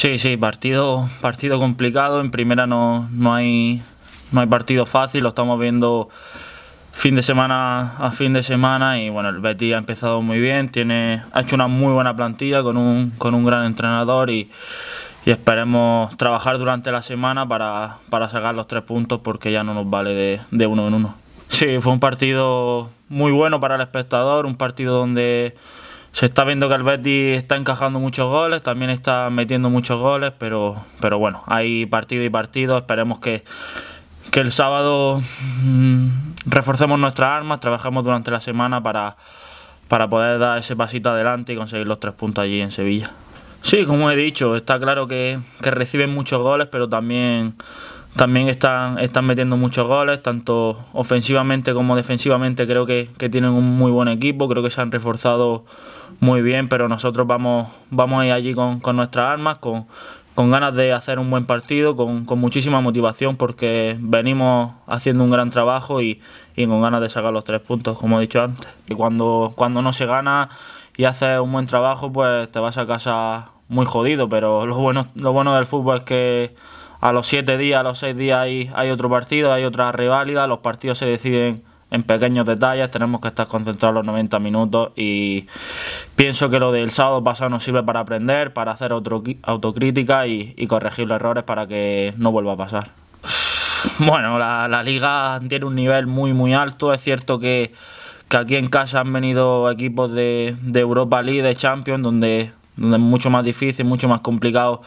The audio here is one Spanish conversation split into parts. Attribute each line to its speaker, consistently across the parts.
Speaker 1: Sí, sí, partido, partido complicado. En primera no, no, hay, no hay partido fácil, lo estamos viendo fin de semana a fin de semana y bueno, el Betis ha empezado muy bien, tiene, ha hecho una muy buena plantilla con un, con un gran entrenador y, esperemos trabajar durante la semana para, para, sacar los tres puntos porque ya no nos vale de, de uno en uno. Sí, fue un partido muy bueno para el espectador, un partido donde se está viendo que el Betis está encajando muchos goles, también está metiendo muchos goles, pero, pero bueno, hay partido y partido, esperemos que, el sábado mm, reforcemos nuestras armas, trabajemos durante la semana para, para poder dar ese pasito adelante y conseguir los tres puntos allí en Sevilla. Sí, como he dicho, está claro que, que reciben muchos goles, pero también también están, están metiendo muchos goles, tanto ofensivamente como defensivamente creo que, tienen un muy buen equipo, creo que se han reforzado muy bien, pero nosotros vamos, vamos a ir allí con, nuestras armas, con, ganas de hacer un buen partido, con, muchísima motivación porque venimos haciendo un gran trabajo y, con ganas de sacar los tres puntos, como he dicho antes. Y cuando, cuando no se gana y haces un buen trabajo, pues te vas a casa muy jodido, pero lo bueno, lo bueno del fútbol es que a los siete días, a los seis días hay, otro partido, hay otra reválida, los partidos se deciden en pequeños detalles, tenemos que estar concentrados los 90 minutos y pienso que lo del sábado pasado nos sirve para aprender, para hacer otro, autocrítica y, corregir los errores para que no vuelva a pasar. Bueno, la, liga tiene un nivel muy muy alto, es cierto que, aquí en casa han venido equipos de, de Europa League, de Champions, donde donde es mucho más difícil, mucho más complicado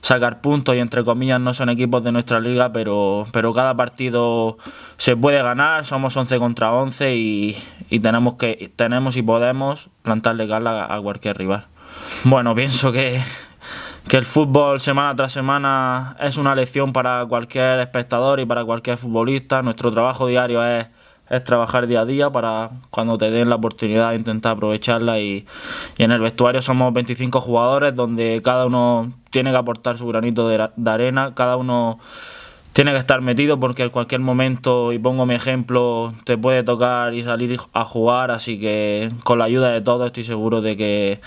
Speaker 1: sacar puntos y entre comillas no son equipos de nuestra liga, pero, pero cada partido se puede ganar, somos 11 contra 11 y, tenemos, que, tenemos y podemos plantarle gala a cualquier rival. Bueno, pienso que el fútbol semana tras semana es una lección para cualquier espectador y para cualquier futbolista. Nuestro trabajo diario es es trabajar día a día para cuando te den la oportunidad intentar aprovecharla y, y en el vestuario somos 25 jugadores donde cada uno tiene que aportar su granito de, arena, cada uno tiene que estar metido porque en cualquier momento, y pongo mi ejemplo, te puede tocar y salir a jugar, así que con la ayuda de todos estoy seguro de que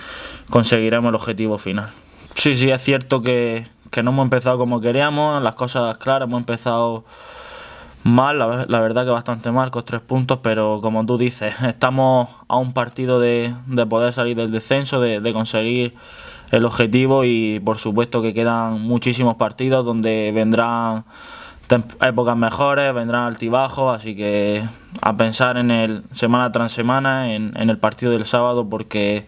Speaker 1: conseguiremos el objetivo final. Sí, sí, es cierto que, que no hemos empezado como queríamos, las cosas claras, hemos empezado Mal, la, verdad que bastante mal, con tres puntos, pero como tú dices, estamos a un partido de, poder salir del descenso, de, conseguir el objetivo y por supuesto que quedan muchísimos partidos donde vendrán épocas mejores, vendrán altibajos, así que a pensar en el semana tras semana, en, en el partido del sábado, porque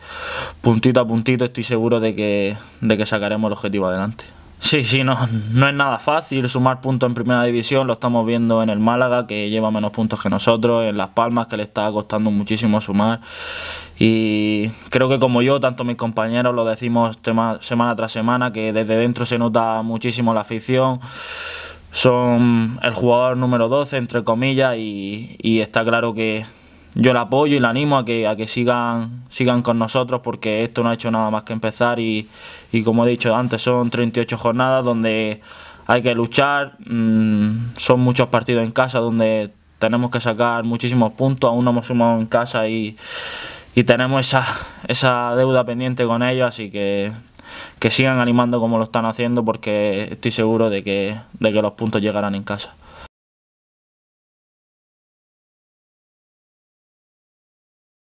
Speaker 1: puntito a puntito estoy seguro de que, de que sacaremos el objetivo adelante. Sí, sí, no, no es nada fácil sumar puntos en primera división, lo estamos viendo en el Málaga, que lleva menos puntos que nosotros, en Las Palmas, que le está costando muchísimo sumar. Y creo que como yo, tanto mis compañeros lo decimos tema, semana tras semana, que desde dentro se nota muchísimo la afición. Son el jugador número 12, entre comillas, y, y está claro que, yo la apoyo y la animo a que, a que sigan, sigan con nosotros porque esto no ha hecho nada más que empezar y, como he dicho antes son 38 jornadas donde hay que luchar, mm, son muchos partidos en casa donde tenemos que sacar muchísimos puntos, aún no hemos sumado en casa y, tenemos esa, esa deuda pendiente con ellos, así que que sigan animando como lo están haciendo porque estoy seguro de que, de que los puntos llegarán en casa.